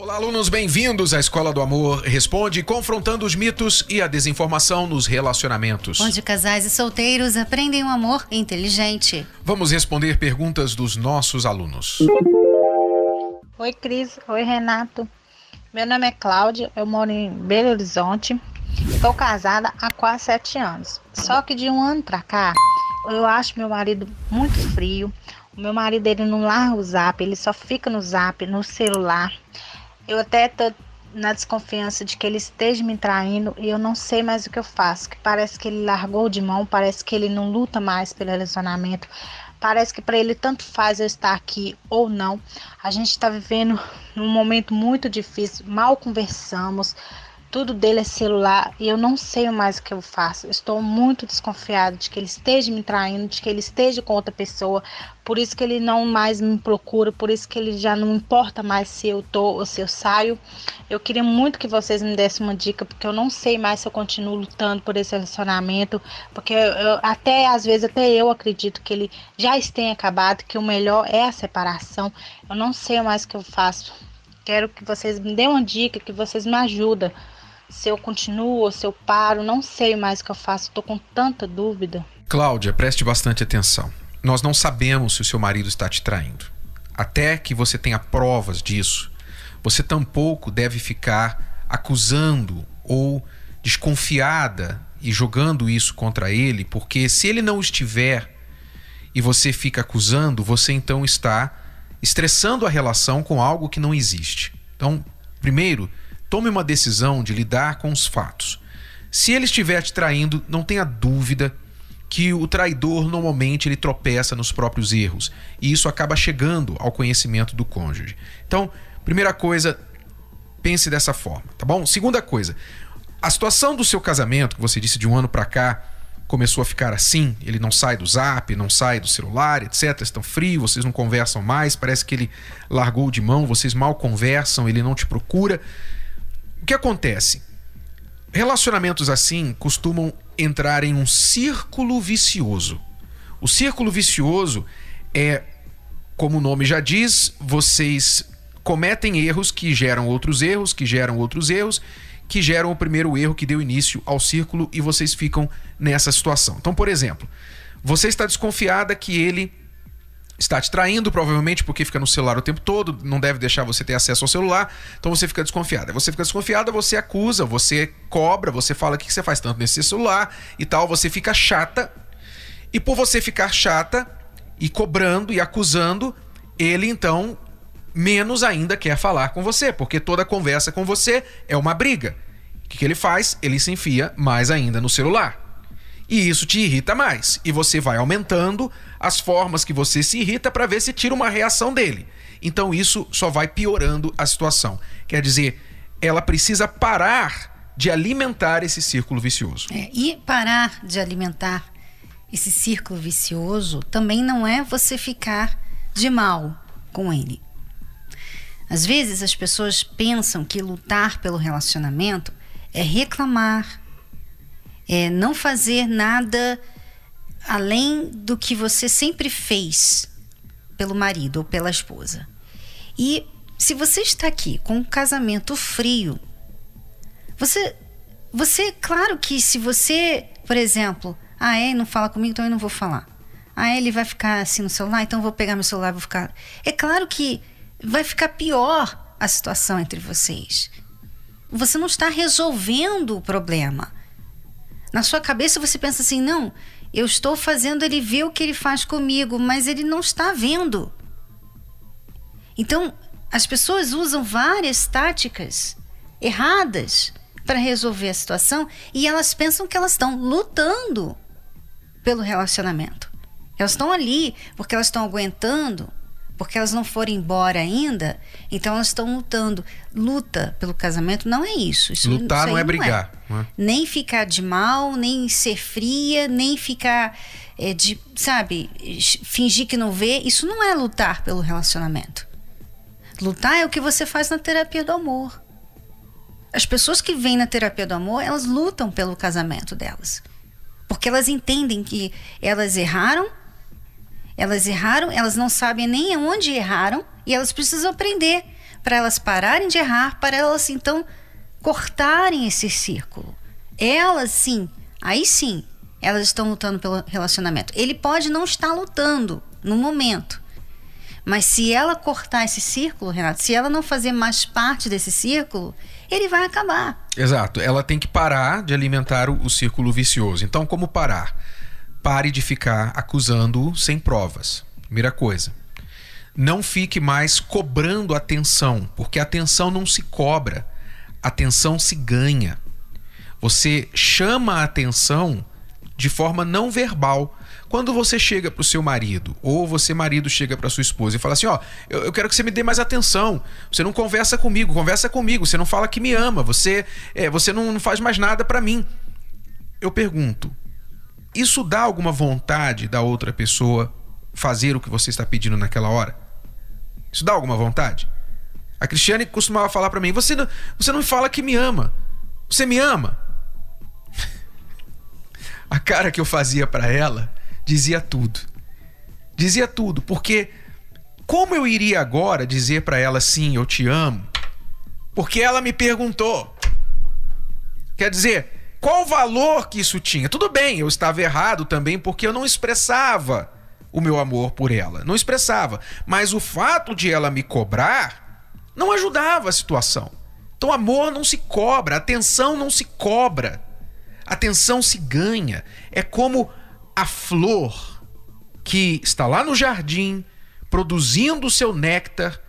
Olá, alunos, bem-vindos à Escola do Amor Responde, confrontando os mitos e a desinformação nos relacionamentos. Onde casais e solteiros aprendem o um amor inteligente. Vamos responder perguntas dos nossos alunos. Oi, Cris. Oi, Renato. Meu nome é Cláudia, eu moro em Belo Horizonte. Estou casada há quase sete anos. Só que de um ano para cá, eu acho meu marido muito frio. O meu marido ele não larga o zap, ele só fica no zap, no celular. Eu até tô na desconfiança de que ele esteja me traindo e eu não sei mais o que eu faço. Que parece que ele largou de mão, parece que ele não luta mais pelo relacionamento. Parece que para ele tanto faz eu estar aqui ou não. A gente está vivendo um momento muito difícil, mal conversamos, tudo dele é celular e eu não sei mais o que eu faço. Estou muito desconfiado de que ele esteja me traindo, de que ele esteja com outra pessoa. Por isso que ele não mais me procura, por isso que ele já não importa mais se eu tô ou se eu saio. Eu queria muito que vocês me dessem uma dica, porque eu não sei mais se eu continuo lutando por esse relacionamento, porque eu, eu, até às vezes até eu acredito que ele já esteja acabado, que o melhor é a separação. Eu não sei mais o que eu faço. Quero que vocês me dêem uma dica, que vocês me ajudem se eu continuo ou se eu paro, não sei mais o que eu faço, estou com tanta dúvida. Cláudia, preste bastante atenção. Nós não sabemos se o seu marido está te traindo. Até que você tenha provas disso, você tampouco deve ficar acusando ou desconfiada e jogando isso contra ele, porque se ele não estiver e você fica acusando, você então está estressando a relação com algo que não existe. Então, primeiro, Tome uma decisão de lidar com os fatos. Se ele estiver te traindo, não tenha dúvida que o traidor normalmente ele tropeça nos próprios erros e isso acaba chegando ao conhecimento do cônjuge. Então, primeira coisa, pense dessa forma, tá bom? Segunda coisa, a situação do seu casamento, que você disse de um ano para cá, começou a ficar assim, ele não sai do zap, não sai do celular, etc. Estão frio, vocês não conversam mais, parece que ele largou de mão, vocês mal conversam, ele não te procura. O que acontece? Relacionamentos assim costumam entrar em um círculo vicioso. O círculo vicioso é, como o nome já diz, vocês cometem erros que geram outros erros, que geram outros erros, que geram o primeiro erro que deu início ao círculo e vocês ficam nessa situação. Então, por exemplo, você está desconfiada que ele está te traindo, provavelmente porque fica no celular o tempo todo, não deve deixar você ter acesso ao celular, então você fica desconfiada. Você fica desconfiada, você acusa, você cobra, você fala o que você faz tanto nesse celular e tal, você fica chata. E por você ficar chata e cobrando e acusando, ele então menos ainda quer falar com você, porque toda conversa com você é uma briga. O que ele faz? Ele se enfia mais ainda no celular e isso te irrita mais. E você vai aumentando as formas que você se irrita para ver se tira uma reação dele. Então isso só vai piorando a situação. Quer dizer, ela precisa parar de alimentar esse círculo vicioso. É, e parar de alimentar esse círculo vicioso também não é você ficar de mal com ele. Às vezes as pessoas pensam que lutar pelo relacionamento é reclamar, é, não fazer nada além do que você sempre fez pelo marido ou pela esposa. E se você está aqui com um casamento frio, você, você, claro que se você, por exemplo, ah, é, não fala comigo, então eu não vou falar. Ah, é, ele vai ficar assim no celular, então eu vou pegar meu celular e vou ficar. É claro que vai ficar pior a situação entre vocês. Você não está resolvendo o problema. Na sua cabeça você pensa assim: não, eu estou fazendo ele ver o que ele faz comigo, mas ele não está vendo. Então, as pessoas usam várias táticas erradas para resolver a situação e elas pensam que elas estão lutando pelo relacionamento. Elas estão ali porque elas estão aguentando porque elas não foram embora ainda, então elas estão lutando. Luta pelo casamento não é isso. isso Lutar isso é não é brigar. Não é. Nem ficar de mal, nem ser fria, nem ficar é, de, sabe, fingir que não vê. Isso não é lutar pelo relacionamento. Lutar é o que você faz na terapia do amor. As pessoas que vêm na terapia do amor, elas lutam pelo casamento delas. Porque elas entendem que elas erraram elas erraram, elas não sabem nem onde erraram e elas precisam aprender para elas pararem de errar, para elas então cortarem esse círculo. Elas sim, aí sim, elas estão lutando pelo relacionamento. Ele pode não estar lutando no momento, mas se ela cortar esse círculo, Renato, se ela não fazer mais parte desse círculo, ele vai acabar. Exato. Ela tem que parar de alimentar o, o círculo vicioso. Então, como parar? pare de ficar acusando-o sem provas. Primeira coisa. Não fique mais cobrando atenção, porque atenção não se cobra, atenção se ganha. Você chama a atenção de forma não verbal. Quando você chega para o seu marido, ou você, marido, chega para sua esposa e fala assim: Ó, oh, eu, eu, quero que você me dê mais atenção. Você não conversa comigo, conversa comigo. Você não fala que me ama. Você, é, você não, não faz mais nada para mim. Eu pergunto: isso dá alguma vontade da outra pessoa fazer o que você está pedindo naquela hora? Isso dá alguma vontade? A Cristiane costumava falar para mim: você não, você não fala que me ama. Você me ama? A cara que eu fazia para ela dizia tudo. Dizia tudo, porque como eu iria agora dizer para ela sim, eu te amo? Porque ela me perguntou. Quer dizer, qual o valor que isso tinha? Tudo bem, eu estava errado também porque eu não expressava o meu amor por ela. Não expressava. Mas o fato de ela me cobrar não ajudava a situação. Então, amor não se cobra, atenção não se cobra. Atenção se ganha. É como a flor que está lá no jardim produzindo o seu néctar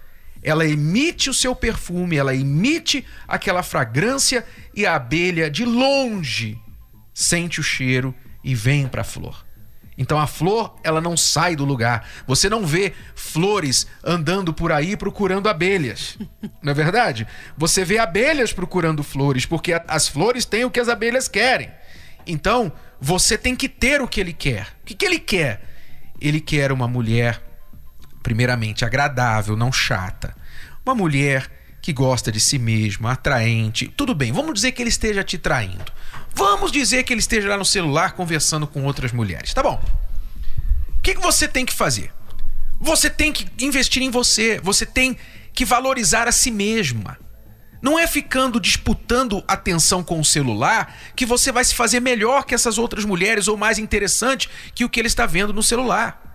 ela emite o seu perfume, ela emite aquela fragrância e a abelha de longe sente o cheiro e vem para a flor. Então a flor, ela não sai do lugar. Você não vê flores andando por aí procurando abelhas. não é verdade? Você vê abelhas procurando flores, porque as flores têm o que as abelhas querem. Então, você tem que ter o que ele quer. O que, que ele quer? Ele quer uma mulher primeiramente agradável, não chata. Uma mulher que gosta de si mesma, atraente. Tudo bem, vamos dizer que ele esteja te traindo. Vamos dizer que ele esteja lá no celular conversando com outras mulheres, tá bom? O que, que você tem que fazer? Você tem que investir em você, você tem que valorizar a si mesma. Não é ficando disputando atenção com o celular que você vai se fazer melhor que essas outras mulheres ou mais interessante que o que ele está vendo no celular.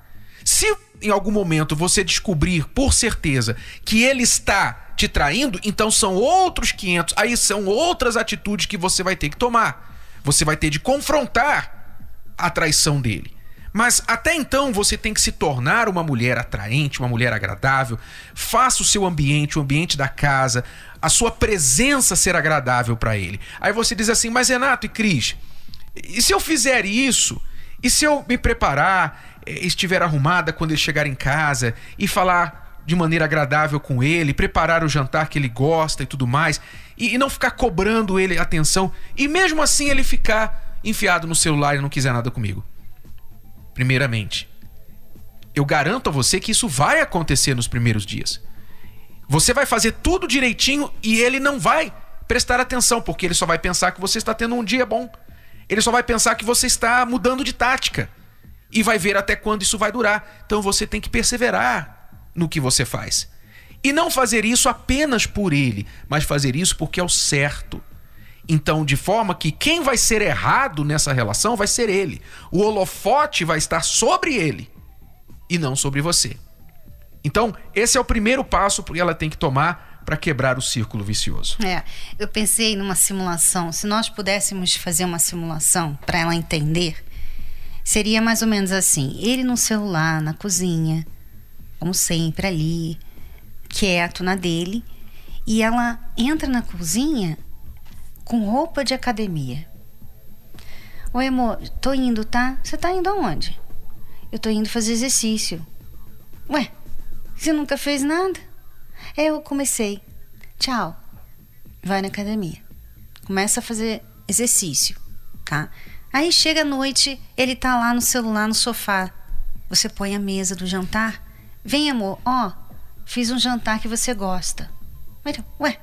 Se em algum momento você descobrir por certeza que ele está te traindo, então são outros 500, aí são outras atitudes que você vai ter que tomar. Você vai ter de confrontar a traição dele. Mas até então você tem que se tornar uma mulher atraente, uma mulher agradável. Faça o seu ambiente, o ambiente da casa, a sua presença ser agradável para ele. Aí você diz assim: Mas Renato e Cris, e se eu fizer isso? E se eu me preparar? estiver arrumada quando ele chegar em casa e falar de maneira agradável com ele, preparar o jantar que ele gosta e tudo mais, e, e não ficar cobrando ele atenção e mesmo assim ele ficar enfiado no celular e não quiser nada comigo. Primeiramente, eu garanto a você que isso vai acontecer nos primeiros dias. Você vai fazer tudo direitinho e ele não vai prestar atenção, porque ele só vai pensar que você está tendo um dia bom. Ele só vai pensar que você está mudando de tática e vai ver até quando isso vai durar. Então você tem que perseverar no que você faz. E não fazer isso apenas por ele, mas fazer isso porque é o certo. Então, de forma que quem vai ser errado nessa relação vai ser ele. O holofote vai estar sobre ele e não sobre você. Então, esse é o primeiro passo que ela tem que tomar para quebrar o círculo vicioso. É, eu pensei numa simulação. Se nós pudéssemos fazer uma simulação para ela entender, Seria mais ou menos assim: ele no celular, na cozinha, como sempre ali, quieto na dele, e ela entra na cozinha com roupa de academia. Oi, amor, tô indo, tá? Você tá indo aonde? Eu tô indo fazer exercício. Ué, você nunca fez nada? É, eu comecei. Tchau. Vai na academia. Começa a fazer exercício, tá? Aí chega a noite, ele tá lá no celular, no sofá. Você põe a mesa do jantar. Vem, amor, ó, fiz um jantar que você gosta. Mas, ué.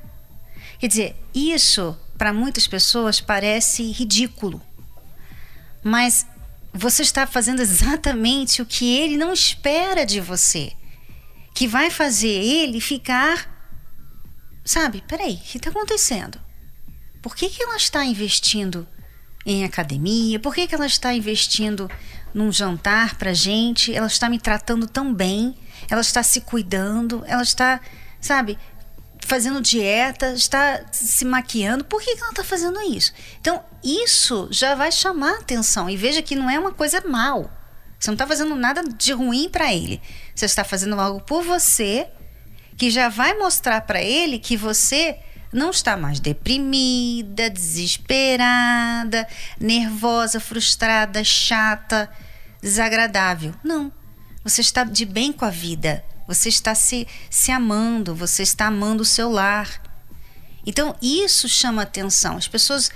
Quer dizer, isso para muitas pessoas parece ridículo. Mas você está fazendo exatamente o que ele não espera de você. Que vai fazer ele ficar. Sabe, peraí, o que está acontecendo? Por que, que ela está investindo em academia? Por que, que ela está investindo num jantar para gente? Ela está me tratando tão bem? Ela está se cuidando? Ela está, sabe, fazendo dieta? Está se maquiando? Por que, que ela está fazendo isso? Então, isso já vai chamar atenção. E veja que não é uma coisa mal. Você não está fazendo nada de ruim para ele. Você está fazendo algo por você que já vai mostrar para ele que você não está mais deprimida, desesperada, nervosa, frustrada, chata, desagradável. Não. Você está de bem com a vida. Você está se, se amando, você está amando o seu lar. Então, isso chama atenção. As pessoas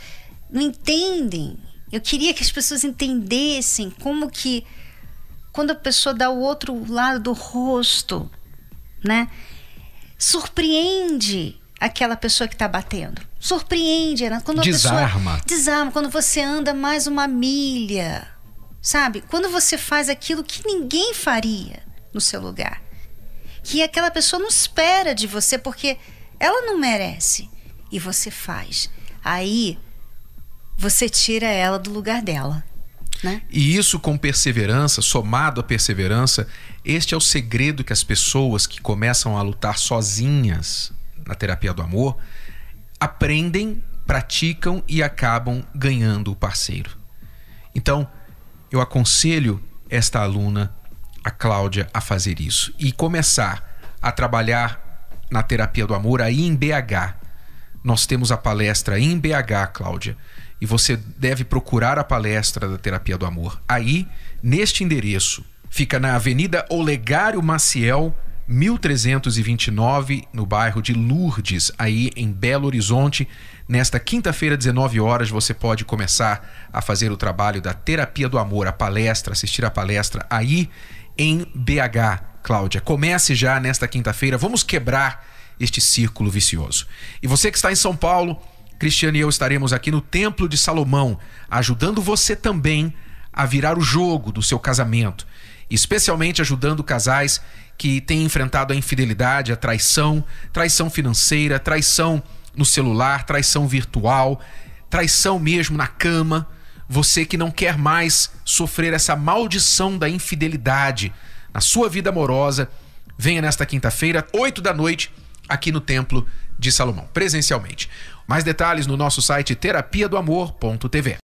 não entendem. Eu queria que as pessoas entendessem como que quando a pessoa dá o outro lado do rosto, né? Surpreende aquela pessoa que está batendo. Surpreende, né? Quando desarma. Pessoa, desarma. Quando você anda mais uma milha, sabe? Quando você faz aquilo que ninguém faria no seu lugar. Que aquela pessoa não espera de você porque ela não merece. E você faz. Aí você tira ela do lugar dela. Né? E isso com perseverança, somado à perseverança, este é o segredo que as pessoas que começam a lutar sozinhas na terapia do amor, aprendem, praticam e acabam ganhando o parceiro. Então, eu aconselho esta aluna, a Cláudia, a fazer isso e começar a trabalhar na terapia do amor aí em BH. Nós temos a palestra em BH, Cláudia, e você deve procurar a palestra da terapia do amor aí neste endereço. Fica na Avenida Olegário Maciel, 1329, no bairro de Lourdes, aí em Belo Horizonte. Nesta quinta-feira, 19 horas, você pode começar a fazer o trabalho da terapia do amor, a palestra, assistir a palestra aí em BH. Cláudia, comece já nesta quinta-feira. Vamos quebrar este círculo vicioso. E você que está em São Paulo, Cristiano e eu estaremos aqui no Templo de Salomão, ajudando você também a virar o jogo do seu casamento especialmente ajudando casais que têm enfrentado a infidelidade, a traição, traição financeira, traição no celular, traição virtual, traição mesmo na cama. Você que não quer mais sofrer essa maldição da infidelidade na sua vida amorosa, venha nesta quinta-feira, 8 da noite, aqui no Templo de Salomão, presencialmente. Mais detalhes no nosso site terapiadoamor.tv.